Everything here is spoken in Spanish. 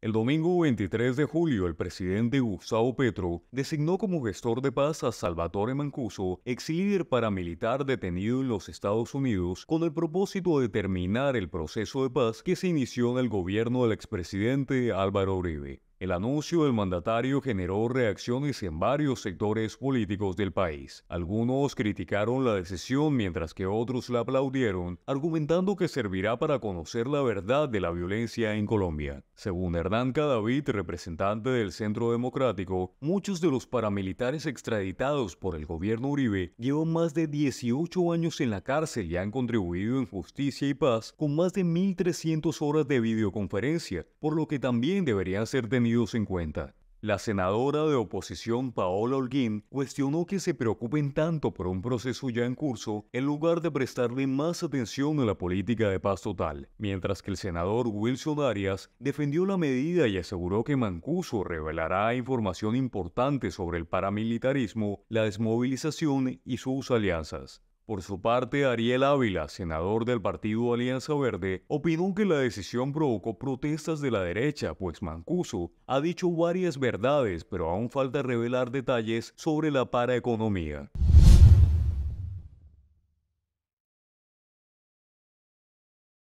El domingo 23 de julio, el presidente Gustavo Petro designó como gestor de paz a Salvatore Mancuso, ex líder paramilitar detenido en los Estados Unidos, con el propósito de terminar el proceso de paz que se inició en el gobierno del expresidente Álvaro Uribe. El anuncio del mandatario generó reacciones en varios sectores políticos del país. Algunos criticaron la decisión mientras que otros la aplaudieron, argumentando que servirá para conocer la verdad de la violencia en Colombia. Según Hernán Cadavid, representante del Centro Democrático, muchos de los paramilitares extraditados por el gobierno Uribe llevan más de 18 años en la cárcel y han contribuido en justicia y paz con más de 1.300 horas de videoconferencia, por lo que también deberían ser tenidos la senadora de oposición Paola Holguín cuestionó que se preocupen tanto por un proceso ya en curso en lugar de prestarle más atención a la política de paz total, mientras que el senador Wilson Arias defendió la medida y aseguró que Mancuso revelará información importante sobre el paramilitarismo, la desmovilización y sus alianzas. Por su parte, Ariel Ávila, senador del partido Alianza Verde, opinó que la decisión provocó protestas de la derecha, pues Mancuso ha dicho varias verdades, pero aún falta revelar detalles sobre la paraeconomía.